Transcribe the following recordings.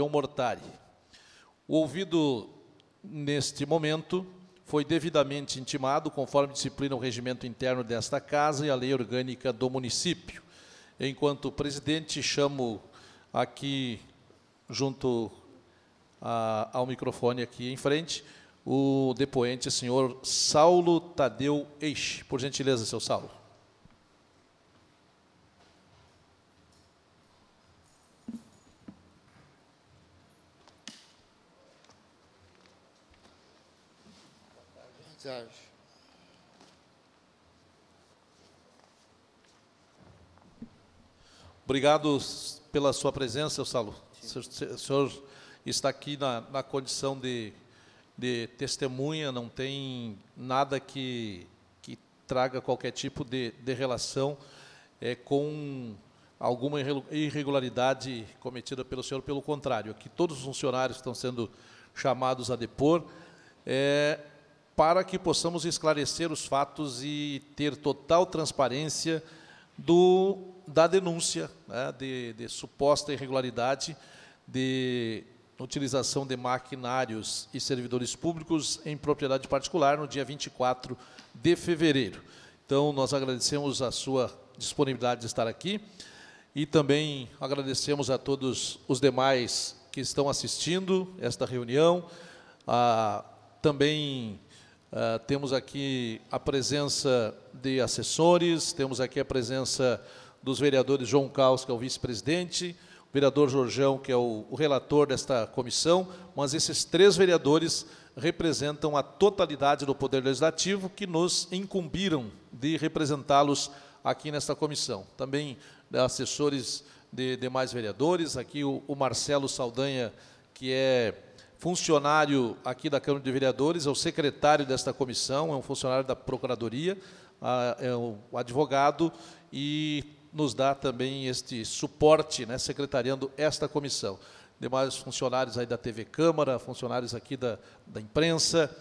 John Mortari. O ouvido, neste momento, foi devidamente intimado, conforme disciplina o regimento interno desta Casa e a lei orgânica do município. Enquanto presidente, chamo aqui, junto a, ao microfone aqui em frente, o depoente, senhor Saulo Tadeu Eixe. Por gentileza, seu Saulo. sociais. Obrigado pela sua presença, seu Salo. O senhor está aqui na, na condição de, de testemunha, não tem nada que, que traga qualquer tipo de, de relação é, com alguma irregularidade cometida pelo senhor, pelo contrário, que todos os funcionários estão sendo chamados a depor, é, para que possamos esclarecer os fatos e ter total transparência do, da denúncia né, de, de suposta irregularidade de utilização de maquinários e servidores públicos em propriedade particular no dia 24 de fevereiro. Então, nós agradecemos a sua disponibilidade de estar aqui e também agradecemos a todos os demais que estão assistindo esta reunião, a, também Uh, temos aqui a presença de assessores, temos aqui a presença dos vereadores João Caos, que é o vice-presidente, o vereador Jorjão, que é o, o relator desta comissão, mas esses três vereadores representam a totalidade do Poder Legislativo que nos incumbiram de representá-los aqui nesta comissão. Também ah, assessores de demais vereadores, aqui o, o Marcelo Saldanha, que é funcionário aqui da Câmara de Vereadores, é o secretário desta comissão, é um funcionário da Procuradoria, é um advogado e nos dá também este suporte, né, secretariando esta comissão. Demais funcionários aí da TV Câmara, funcionários aqui da, da imprensa,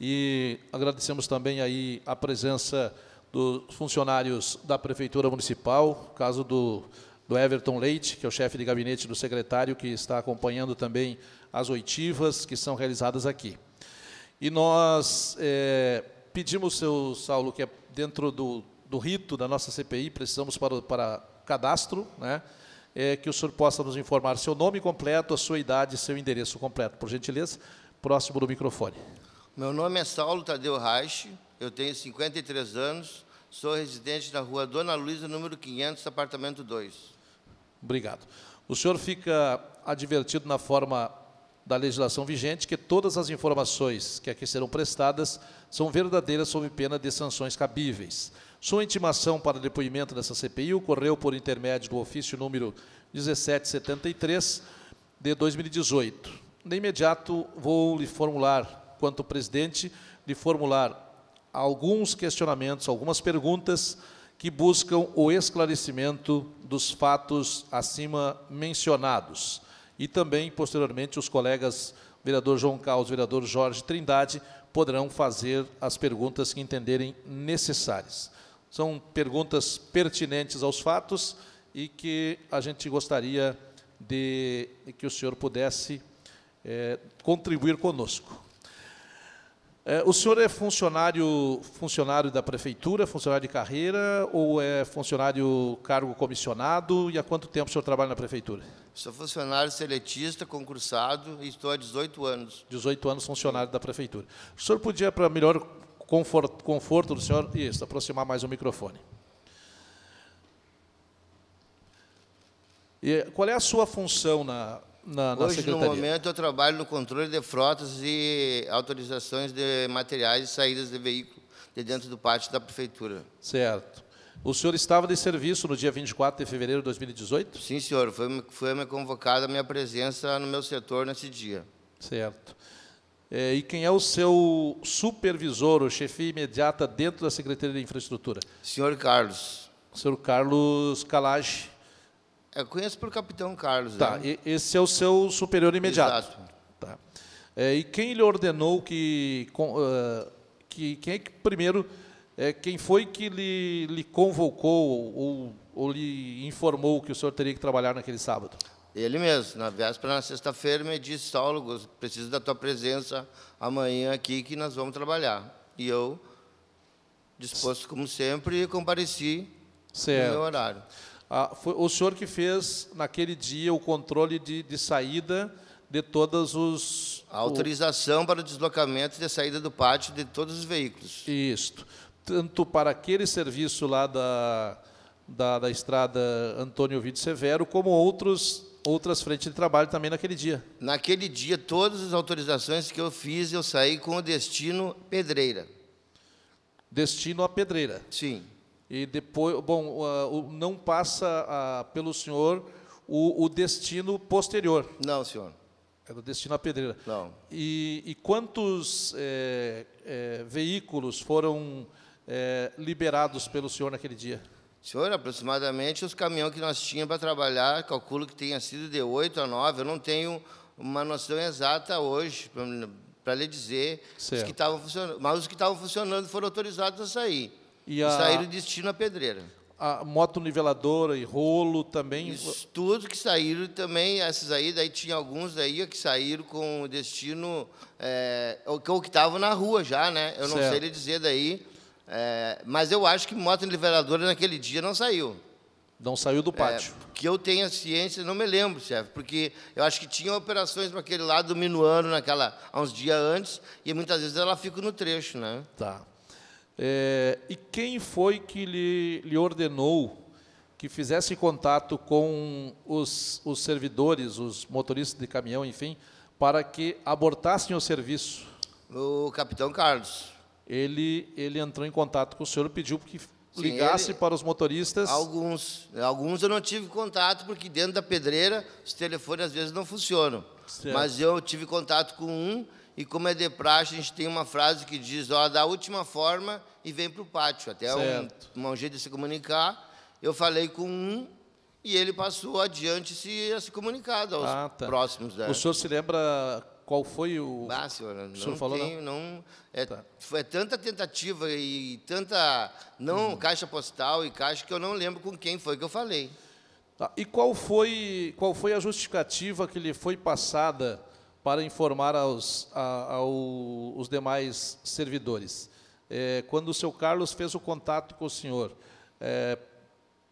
e agradecemos também aí a presença dos funcionários da Prefeitura Municipal, caso do, do Everton Leite, que é o chefe de gabinete do secretário, que está acompanhando também as oitivas que são realizadas aqui. E nós é, pedimos, seu Saulo, que é dentro do, do rito da nossa CPI, precisamos para, para cadastro, né? É, que o senhor possa nos informar seu nome completo, a sua idade e seu endereço completo. Por gentileza, próximo do microfone. Meu nome é Saulo Tadeu Reich, eu tenho 53 anos, sou residente na rua Dona Luísa, número 500, apartamento 2. Obrigado. O senhor fica advertido na forma da legislação vigente que todas as informações que aqui serão prestadas são verdadeiras sob pena de sanções cabíveis. Sua intimação para depoimento dessa CPI ocorreu por intermédio do ofício número 1773 de 2018. De imediato vou lhe formular, quanto presidente, lhe formular alguns questionamentos, algumas perguntas que buscam o esclarecimento dos fatos acima mencionados e também, posteriormente, os colegas vereador João Carlos, vereador Jorge Trindade, poderão fazer as perguntas que entenderem necessárias. São perguntas pertinentes aos fatos e que a gente gostaria de que o senhor pudesse é, contribuir conosco. É, o senhor é funcionário, funcionário da prefeitura, funcionário de carreira, ou é funcionário cargo comissionado? E há quanto tempo o senhor trabalha na prefeitura? Sou funcionário seletista, concursado, e estou há 18 anos. 18 anos funcionário da prefeitura. O senhor podia, para melhor conforto, conforto do senhor, isso, aproximar mais o microfone. E qual é a sua função na na, na Hoje, secretaria? no momento, eu trabalho no controle de frotas e autorizações de materiais e saídas de veículo de dentro do pátio da prefeitura. Certo. O senhor estava de serviço no dia 24 de fevereiro de 2018? Sim, senhor. Foi, foi me convocada a minha presença no meu setor nesse dia. Certo. É, e quem é o seu supervisor, o chefia imediata dentro da Secretaria de Infraestrutura? Senhor Carlos. senhor Carlos Calage. É, eu conheço pelo Capitão Carlos. Tá, né? esse é o seu superior imediato. Exato. Tá. É, e quem lhe ordenou que, com, uh, que quem é que primeiro é, quem foi que lhe, lhe convocou ou, ou lhe informou que o senhor teria que trabalhar naquele sábado? Ele mesmo, na véspera, na sexta-feira, me disse, Saulo, preciso da tua presença amanhã aqui que nós vamos trabalhar. E eu, disposto como sempre, compareci certo. no meu horário. Ah, foi o senhor que fez, naquele dia, o controle de, de saída de todos os... A autorização o... para o deslocamento e a saída do pátio de todos os veículos. Isto. Tanto para aquele serviço lá da, da, da estrada Antônio Vitor Severo, como outros outras frentes de trabalho também naquele dia. Naquele dia, todas as autorizações que eu fiz, eu saí com o destino Pedreira. Destino à Pedreira. Sim. E depois, bom, não passa ah, pelo senhor o, o, destino posterior. Não, senhor. É do destino à pedreira. Não. E, e quantos é, é, veículos foram é, liberados pelo senhor naquele dia? Senhor, aproximadamente os caminhões que nós tínhamos para trabalhar, calculo que tenha sido de 8 a 9, eu não tenho uma noção exata hoje para lhe dizer certo. os que estavam funcionando, mas os que estavam funcionando foram autorizados a sair. E, a, e saíram destino à pedreira. A moto niveladora e rolo também. Isso, tudo que saíram também, essas aí, daí tinha alguns daí que saíram com destino. É, ou que estavam na rua já, né? Eu não certo. sei lhe dizer daí. É, mas eu acho que moto niveladora naquele dia não saiu. Não saiu do é, pátio. É, que eu tenha ciência, não me lembro, chefe, porque eu acho que tinha operações para aquele lado do Minuano naquela, há uns dias antes, e muitas vezes ela fica no trecho, né? Tá. É, e quem foi que lhe, lhe ordenou que fizesse contato com os, os servidores, os motoristas de caminhão, enfim, para que abortassem o serviço? O capitão Carlos. Ele, ele entrou em contato com o senhor, e pediu que ligasse ele, para os motoristas? Alguns. Alguns eu não tive contato, porque dentro da pedreira os telefones às vezes não funcionam. Certo. Mas eu tive contato com um e como é de praxe, a gente tem uma frase que diz: ó, da última forma e vem para o pátio. Até certo. um, um jeito de se comunicar. Eu falei com um e ele passou adiante se, a se comunicar aos ah, tá. próximos. Né? O senhor se lembra qual foi o. Ah, senhora, o senhor não falou, tenho, não. não é, tá. Foi tanta tentativa e tanta. Não, uhum. caixa postal e caixa que eu não lembro com quem foi que eu falei. Tá. E qual foi, qual foi a justificativa que lhe foi passada para informar aos, a, ao, os demais servidores. É, quando o seu Carlos fez o contato com o senhor, é,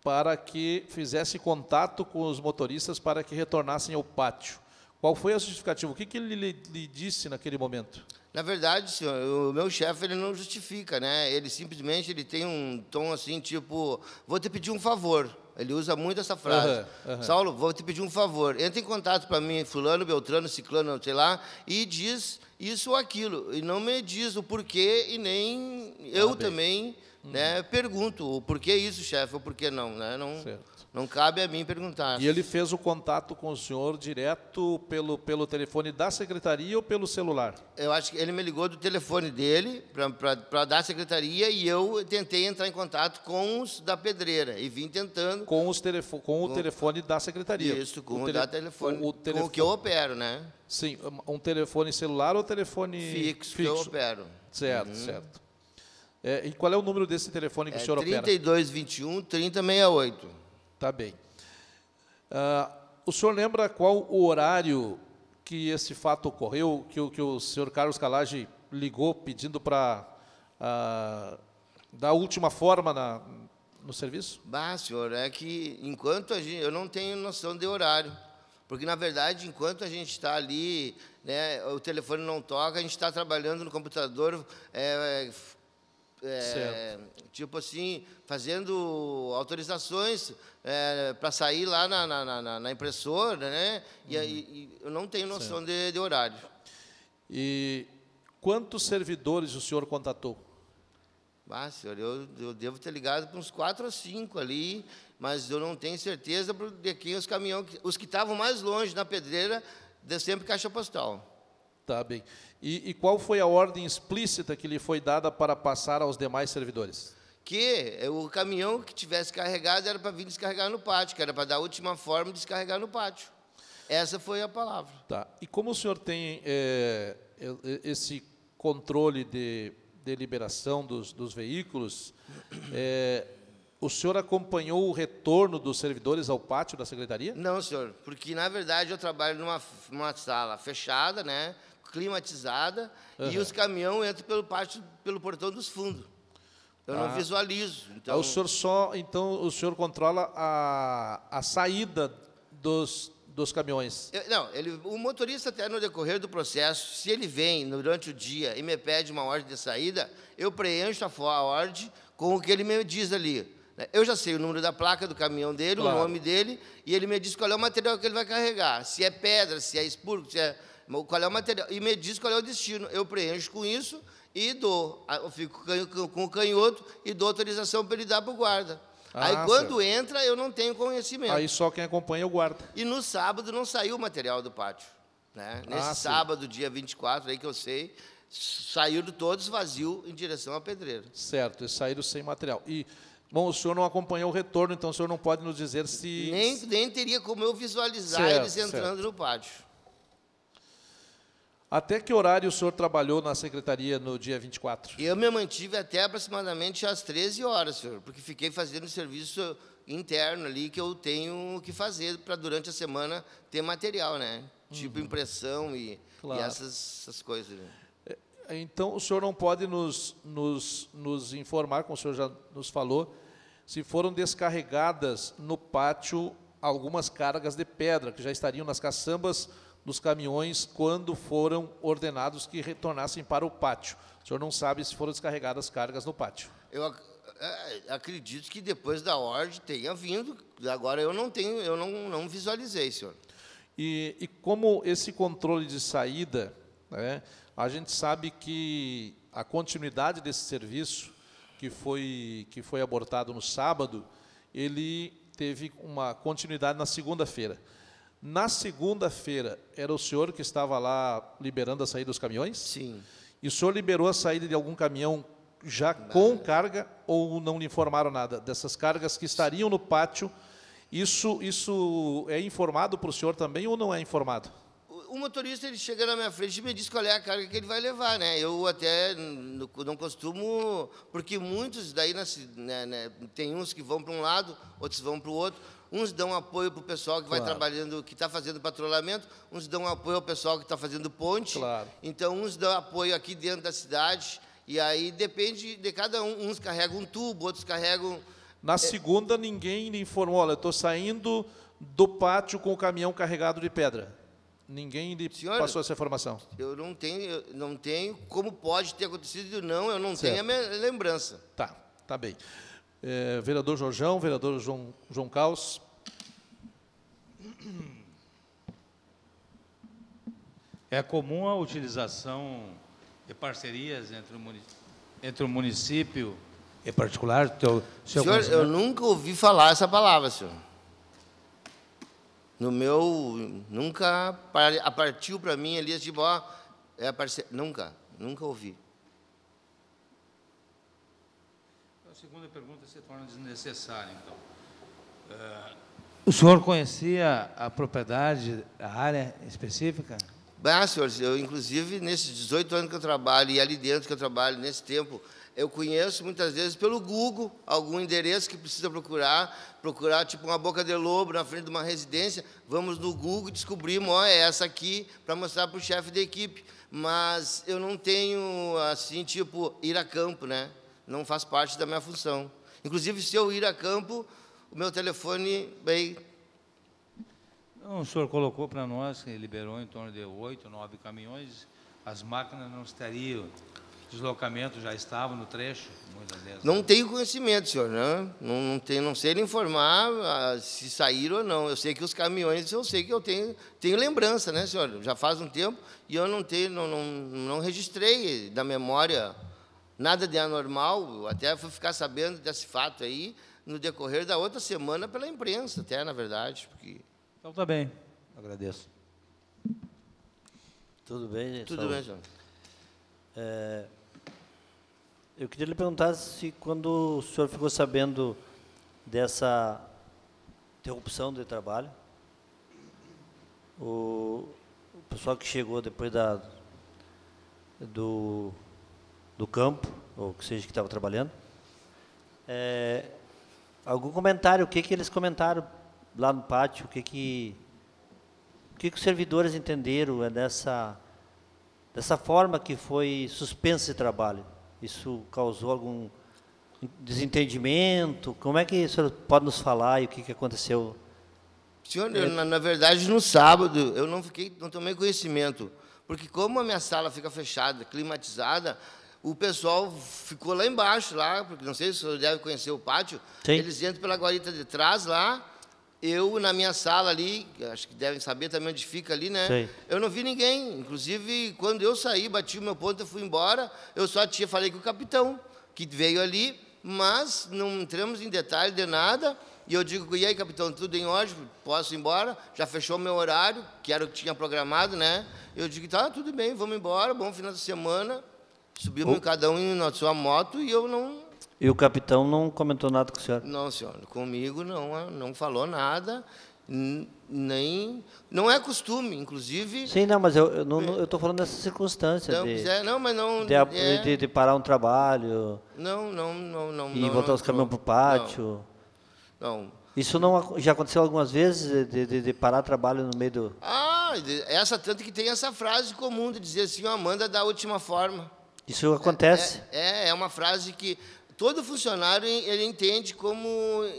para que fizesse contato com os motoristas para que retornassem ao pátio. Qual foi a justificativa? O que, que ele lhe disse naquele momento? Na verdade, senhor, o meu chefe ele não justifica, né? Ele simplesmente ele tem um tom assim, tipo, vou te pedir um favor. Ele usa muito essa frase. Uhum, uhum. Saulo, vou te pedir um favor. Entra em contato para mim, fulano, beltrano, ciclano, sei lá, e diz isso ou aquilo. E não me diz o porquê e nem eu ah, também né, uhum. né, pergunto o porquê isso, chefe, ou porquê não. Né? não certo. Não cabe a mim perguntar. E ele fez o contato com o senhor direto pelo, pelo telefone da secretaria ou pelo celular? Eu acho que ele me ligou do telefone dele, para a secretaria, e eu tentei entrar em contato com os da pedreira. E vim tentando. Com, os telefo com o telefone da secretaria. Isso, com o, tele, telefone, com o telefone. Com o que eu opero, né? Sim, um telefone celular ou telefone. Fixo, fixo. que eu opero. Certo, uhum. certo. É, e qual é o número desse telefone que é, o senhor 32 opera? 3221 3068. Tá bem. Uh, o senhor lembra qual o horário que esse fato ocorreu, que, que o senhor Carlos Calage ligou pedindo para uh, ah, dar última forma na, no serviço? Bah, senhor, é que enquanto a gente, eu não tenho noção de horário, porque na verdade, enquanto a gente está ali, né, o telefone não toca, a gente está trabalhando no computador, é, é, tipo assim, fazendo autorizações é, para sair lá na, na, na, na impressora, né? E, aí uhum. eu não tenho noção de, de, horário. E quantos servidores o senhor contatou? Ah, senhor, eu, eu devo ter ligado para uns quatro ou cinco ali, mas eu não tenho certeza de quem os caminhões, os que estavam mais longe na pedreira, deu sempre caixa postal. Tá bem. E, e, qual foi a ordem explícita que lhe foi dada para passar aos demais servidores? Que o caminhão que tivesse carregado era para vir descarregar no pátio, que era para dar a última forma de descarregar no pátio. Essa foi a palavra. Tá. E como o senhor tem é, esse controle de deliberação dos, dos veículos, é, o senhor acompanhou o retorno dos servidores ao pátio da secretaria? Não, senhor, porque na verdade eu trabalho numa, numa sala fechada, né, climatizada, uhum. e os caminhões entram pelo pátio, pelo portão dos fundos. Eu ah. não visualizo. Então... O senhor só, então, o senhor controla a, a saída dos, dos caminhões? Eu, não, ele, o motorista, até no decorrer do processo, se ele vem durante o dia e me pede uma ordem de saída, eu preencho a, a ordem com o que ele me diz ali né? Eu já sei o número da placa do caminhão dele, claro. o nome dele, e ele me diz qual é o material que ele vai carregar. Se é pedra, se é espurgo, se é, qual é o material. E me diz qual é o destino. Eu preencho com isso e dou. Ah, eu fico com o canhoto e dou autorização para ele dar para o guarda. Ah, Aí quando certo. entra, eu não tenho conhecimento. Aí só quem acompanha o guarda. E no sábado não saiu o material do pátio. Né? Ah, Nesse ah, sábado, dia 24, aí que eu sei, saíram todos vazios em direção à pedreiro. Certo, eles saíram sem material. E Bom, o senhor não acompanhou o retorno, então o senhor não pode nos dizer se. Nem, nem teria como eu visualizar certo, eles entrando certo. no pátio. Até que horário o senhor trabalhou na secretaria no dia 24? Eu me mantive até aproximadamente às 13 horas, senhor, porque fiquei fazendo serviço interno ali que eu tenho que fazer para durante a semana ter material, né? Tipo uhum. impressão e, claro. e essas, essas, coisas. Né? É, então, o senhor não pode nos, nos, nos informar, como o senhor já nos falou, se foram descarregadas no pátio algumas cargas de pedra que já estariam nas caçambas dos caminhões quando foram ordenados que retornassem para o pátio. O senhor não sabe se foram descarregadas cargas no pátio. Eu ac é, acredito que depois da ordem tenha vindo. Agora eu não tenho, eu não, não visualizei, senhor. E, e como esse controle de saída, né, a gente sabe que a continuidade desse serviço que foi, que foi abortado no sábado, ele teve uma continuidade na segunda-feira. Na segunda-feira, era o senhor que estava lá liberando a saída dos caminhões? Sim. E o senhor liberou a saída de algum caminhão já nada. com carga ou não lhe informaram nada dessas cargas que estariam no pátio? Isso, isso é informado para o senhor também ou não é informado? o motorista ele chega na minha frente e me diz qual é a carga que ele vai levar, né? Eu até não costumo, porque muitos daí né, né, tem uns que vão para um lado, outros vão para o outro. Uns dão apoio para o pessoal que claro. vai trabalhando, que está fazendo patrulhamento, uns dão apoio ao pessoal que está fazendo ponte. Claro. Então, uns dão apoio aqui dentro da cidade. E aí depende de cada um. Uns carregam um tubo, outros carregam. Na é segunda, ninguém informou: olha, eu estou saindo do pátio com o caminhão carregado de pedra. Ninguém lhe Senhora, passou essa informação? Eu não tenho, eu não tenho como pode ter acontecido, não, eu não certo. tenho a minha lembrança. Tá, tá bem. É, vereador Jorjão, vereador João, João Caos. É comum a utilização de parcerias entre o município, entre o município e particular? Teu, seu senhor, eu nunca ouvi falar essa palavra, senhor no meu nunca partiu para mim Elias de boa é aparecer, nunca, nunca ouvi. A segunda pergunta se torna desnecessária, então. É, o senhor conhecia a propriedade, a área específica? Bem, senhores, eu inclusive nesses 18 anos que eu trabalho e ali dentro que eu trabalho nesse tempo, eu conheço muitas vezes pelo Google algum endereço que precisa procurar, procurar tipo uma boca de lobo na frente de uma residência. Vamos no Google e descobrimos, ó, é essa aqui, para mostrar para o chefe da equipe. Mas eu não tenho, assim, tipo, ir a campo, né? Não faz parte da minha função. Inclusive, se eu ir a campo, o meu telefone, bem. Não, o senhor colocou para nós, liberou em torno de oito, nove caminhões, as máquinas não estariam deslocamento já estava no trecho? Vezes, não né? tenho conhecimento, senhor. Né? Não, não, não sei lhe informar ah, se saíram ou não. Eu sei que os caminhões, eu sei que eu tenho, tenho lembrança, né, senhor? Já faz um tempo e eu não tenho, não, não, não registrei da memória nada de anormal. Até fui ficar sabendo desse fato aí no decorrer da outra semana pela imprensa, até, na verdade. Porque... Então, está bem. Agradeço. Tudo bem, né? Tudo saúde. bem, senhor. É, eu queria lhe perguntar se quando o senhor ficou sabendo dessa interrupção de trabalho, o, o pessoal que chegou depois da, do, do campo, ou que seja, que estava trabalhando, é, algum comentário, o que, que eles comentaram lá no pátio, o que, que, o que, que os servidores entenderam é, dessa, dessa forma que foi suspenso esse trabalho? Isso causou algum desentendimento? Como é que o senhor pode nos falar e o que, que aconteceu? Senhor, eu, na, na, verdade, no sábado, eu não fiquei, não tomei conhecimento, porque como a minha sala fica fechada, climatizada, o pessoal ficou lá embaixo, lá, porque não sei se o senhor deve conhecer o pátio, Sim. eles entram pela guarita de trás lá, eu na minha sala ali, acho que devem saber também onde fica ali, né? Sim. Eu não vi ninguém. Inclusive, quando eu saí, bati o meu ponto e fui embora, eu só tinha falei com o capitão que veio ali, mas não entramos em detalhe de nada. E eu digo, e aí, capitão, tudo em ordem? Posso ir embora? Já fechou meu horário, que era o que tinha programado, né? Eu digo, tá, tudo bem, vamos embora, bom final de semana. Subimos oh. cada um na sua moto e eu não e o capitão não comentou nada com o senhor? Não, senhor. Comigo não, não falou nada. Nem. Não é costume, inclusive. Sim, não, mas eu estou é. falando dessa circunstância. Não, de, quiser, é, não, mas não. De, é, de, de, parar um trabalho. Não, não, não. não e não, voltar não, os caminhões para o pátio. Não. Isso não já aconteceu algumas vezes, de, parar trabalho no meio do. Ah, essa tanto que tem essa frase comum de dizer assim: oh, manda da última forma. Isso acontece? É, é, é uma frase que todo funcionário ele entende como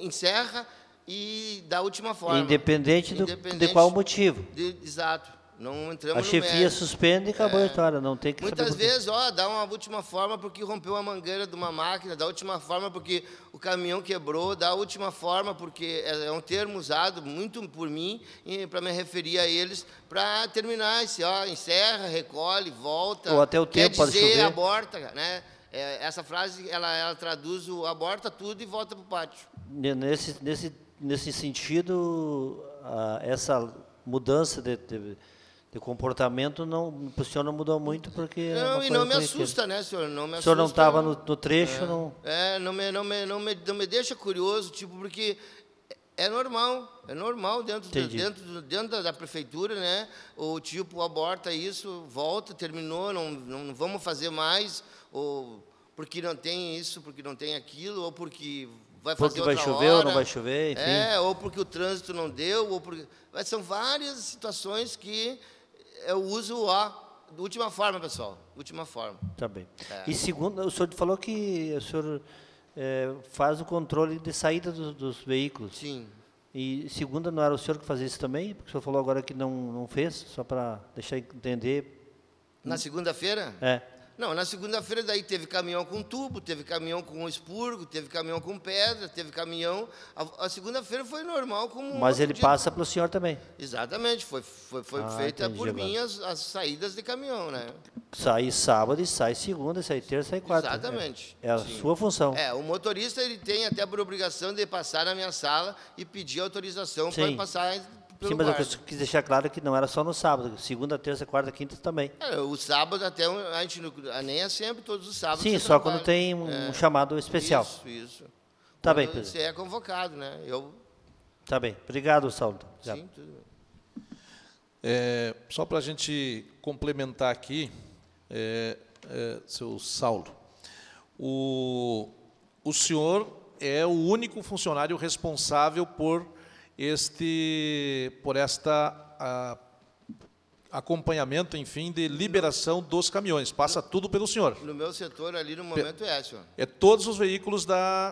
encerra e da última forma. Independente, do, Independente de qual motivo. De, exato. Não entramos a chefia suspende e acabou é. a história, não tem que Muitas vezes, ó, dá uma última forma porque rompeu a mangueira de uma máquina, dá última forma porque o caminhão quebrou, dá última forma porque é, é um termo usado muito por mim para me referir a eles, para terminar esse, ó, encerra, recolhe, volta. Ou até o tempo, quer dizer, pode chover. aborta, né? É, essa frase ela, ela, traduz o aborta tudo e volta para o pátio. Nesse, nesse, nesse sentido, a, essa mudança de, de, de, comportamento não, o senhor não mudou muito porque. É não, e não me assusta, né, senhor? Não me assusta. O senhor não estava no, no, trecho, é, não. É, não me, não, me, não, me, não me deixa curioso, tipo, porque é, é normal, é normal dentro, dentro, dentro da, da, prefeitura, né? O tipo aborta isso, volta, terminou, não, não vamos fazer mais ou porque não tem isso, porque não tem aquilo, ou porque vai fazer porque outra vai chover hora, ou não vai chover, enfim. É, ou porque o trânsito não deu, ou porque são várias situações que eu uso a última forma, pessoal, última forma. Tá bem. É. E segundo, o senhor falou que o senhor é, faz o controle de saída do, dos veículos. Sim. E segunda, não era o senhor que fazia isso também? Porque o senhor falou agora que não, não fez, só para deixar entender. Na segunda-feira? É. Não, na segunda-feira daí teve caminhão com tubo, teve caminhão com expurgo, teve caminhão com pedra, teve caminhão. A, a segunda-feira foi normal como. Mas ele dia. passa para o senhor também. Exatamente, foi, foi, foi ah, feita por mim as, as, saídas de caminhão, né? Sai sábado e sai segunda, sai terça, sai quarta. Exatamente. É, é a Sim. sua função. É, o motorista ele tem até por obrigação de passar na minha sala e pedir autorização para passar pelo Sim, mas guarda. eu quis deixar claro que não era só no sábado, segunda, terça, quarta, quinta também. É, o sábado até a gente nem é sempre todos os sábados. Sim, só trabalha. quando tem um é. chamado especial. Isso, isso. Tá bem, Pedro. Você é convocado, né? Eu Tá bem. Obrigado, Saulo. Sim, tudo bem. É, só para a gente complementar aqui, é, é, seu Saulo, o, o senhor é o único funcionário responsável por este, por esta a, acompanhamento, enfim, de liberação dos caminhões. Passa no, tudo pelo senhor. No meu setor, ali no momento, é, senhor. É todos os veículos da.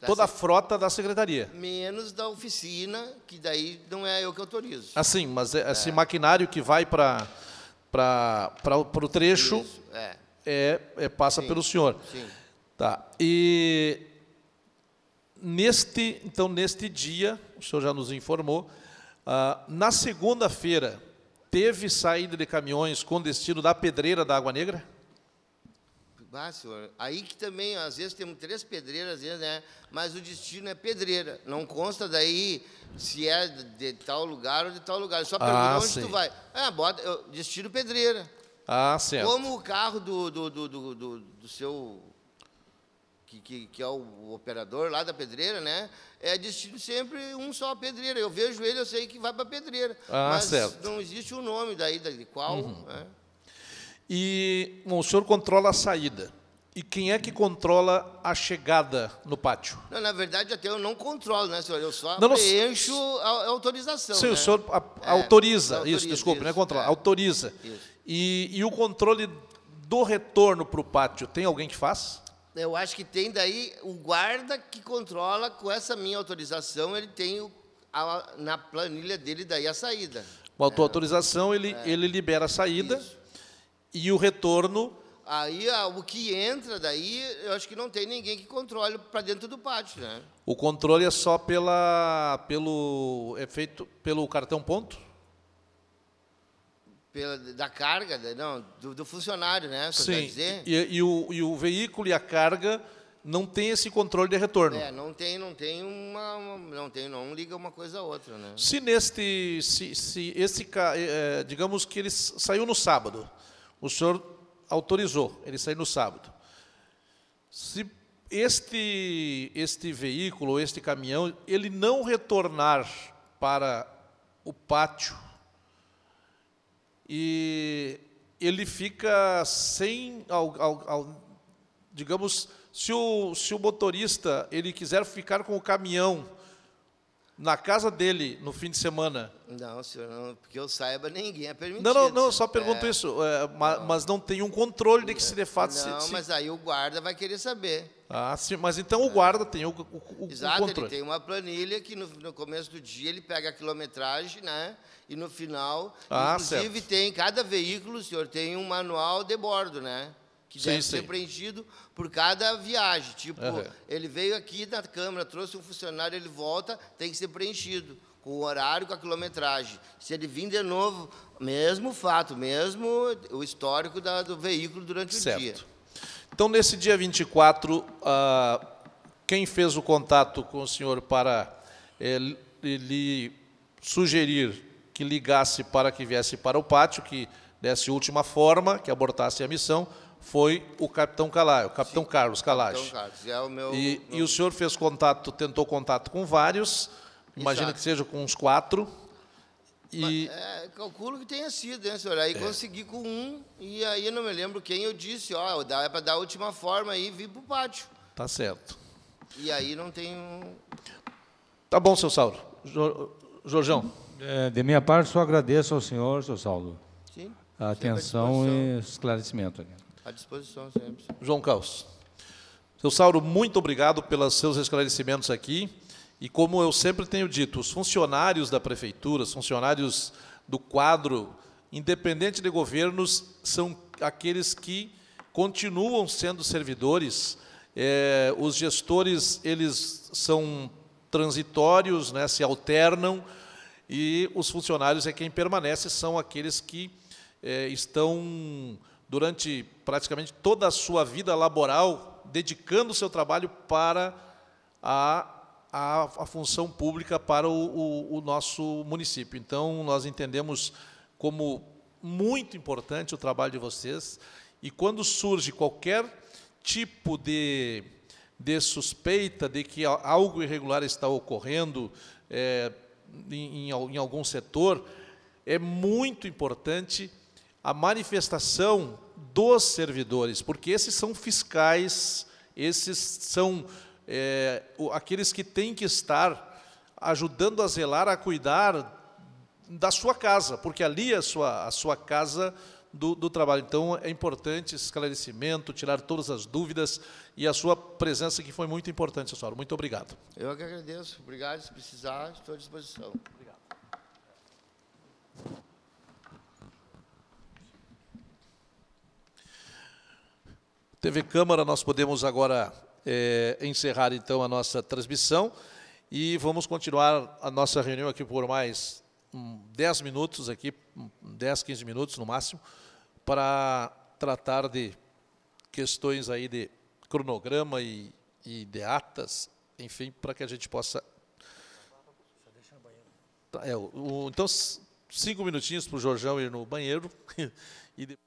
da toda a frota da secretaria. Menos da oficina, que daí não é eu que autorizo. Assim, mas é, é. esse maquinário que vai para o trecho Isso, é. É, é, passa sim, pelo senhor. Sim. Tá. E neste, então, neste dia, o senhor já nos informou, ah, na segunda-feira, teve saída de caminhões com destino da pedreira da Água Negra? Ah, senhor, aí que também, às vezes, temos três pedreiras, às vezes, né? Mas o destino é pedreira. Não consta daí se é de, tal lugar ou de tal lugar. Eu só ah, pergunta ah, onde sim. tu vai. Ah, bota, eu, destino pedreira. Ah, certo. Como o carro do, do, do, do, do seu que, que, que, é o operador lá da pedreira, né? É destino sempre um só a pedreira. Eu vejo ele, eu sei que vai para pedreira. Ah, mas certo. não existe o um nome daí de qual. Uhum. Né? E bom, o senhor controla a saída. E quem é que controla a chegada no pátio? Não, na verdade, até eu não controlo, né, senhor? Eu só não, preencho a, autorização. Sim, né? o senhor a, é, autoriza, isso, desculpe, não é controla, é, autoriza. E, e o controle do retorno para o pátio, tem alguém que faz? eu acho que tem daí o guarda que controla com essa minha autorização, ele tem o, a, na planilha dele daí a saída. Com a tua é, autorização, ele, é, ele libera a saída isso. e o retorno. Aí o que entra daí, eu acho que não tem ninguém que controle para dentro do pátio, né? O controle é só pela, pelo, é feito pelo cartão ponto? pela, da carga, não, do, do funcionário, né? Você Sim. Quer dizer? E, e, o, e o veículo e a carga não tem esse controle de retorno. É, não tem, não tem uma, uma não tem, não liga uma coisa a outra, né? Se neste, se, se esse, é, digamos que ele saiu no sábado, o senhor autorizou ele sair no sábado. Se este este veículo, este caminhão, ele não retornar para o pátio e ele fica sem, ao, ao, ao, digamos, se o, se o motorista ele quiser ficar com o caminhão na casa dele no fim de semana. Não, senhor, não, porque eu saiba, ninguém é permitido. Não, não, não só pergunto é, isso. É, mas, não. mas, não tem um controle de que se de fato. Não, se, se... mas aí o guarda vai querer saber. Ah, sim, mas então o guarda tem o, o, Exato, o controle. ele tem uma planilha que no, no, começo do dia ele pega a quilometragem, né? E no final, ah, inclusive certo. tem cada veículo, senhor tem um manual de bordo, né? que sim, deve sim. ser preenchido por cada viagem. Tipo, uhum. ele veio aqui na Câmara, trouxe um funcionário, ele volta, tem que ser preenchido com o horário, com a quilometragem. Se ele vir de novo, mesmo fato, mesmo o histórico da, do veículo durante certo. o dia. Então, nesse dia 24, uh, ah, quem fez o contato com o senhor para ele, eh, ele sugerir que ligasse para que viesse para o pátio, que desse última forma, que abortasse a missão, foi o capitão Calai, o capitão Sim, Carlos Calage. É e, meu... e, o senhor fez contato, tentou contato com vários, imagino que seja com uns quatro. E... Mas, é, calculo que tenha sido, né, senhor? Aí é. consegui com um, e aí não me lembro quem eu disse, ó, dá é para dar a última forma aí e vir para o pátio. Tá certo. E aí não tem Tá bom, seu Saulo. Jorjão. É, de minha parte, só agradeço ao senhor, seu Saulo, Sim, a atenção e esclarecimento. À disposição sempre. João Caos. Seu Sauro, muito obrigado pelos seus esclarecimentos aqui. E como eu sempre tenho dito, os funcionários da prefeitura, os funcionários do quadro, independente de governos, são aqueles que continuam sendo servidores. É, os gestores, eles são transitórios, né, se alternam, e os funcionários é quem permanece, são aqueles que é, estão durante praticamente toda a sua vida laboral, dedicando o seu trabalho para a, a, a função pública, para o, o, o nosso município. Então, nós entendemos como muito importante o trabalho de vocês. E quando surge qualquer tipo de, de suspeita de que algo irregular está ocorrendo é, em, em, em algum setor, é muito importante a manifestação dos servidores, porque esses são fiscais, esses são é, aqueles que têm que estar ajudando a zelar, a cuidar da sua casa, porque ali é a sua, a sua casa do, do, trabalho. Então, é importante esclarecimento, tirar todas as dúvidas e a sua presença, que foi muito importante, senhora. Muito obrigado. Eu é que agradeço. Obrigado. Se precisar, estou à disposição. Obrigado. TV Câmara, nós podemos agora é, encerrar então a nossa transmissão e vamos continuar a nossa reunião aqui por mais 10 hum, minutos aqui, 10, hum, 15 minutos no máximo, para tratar de questões aí de cronograma e, e de atas, enfim, para que a gente possa. Tá, é, o, então, cinco minutinhos para o Jorjão ir no banheiro e depois.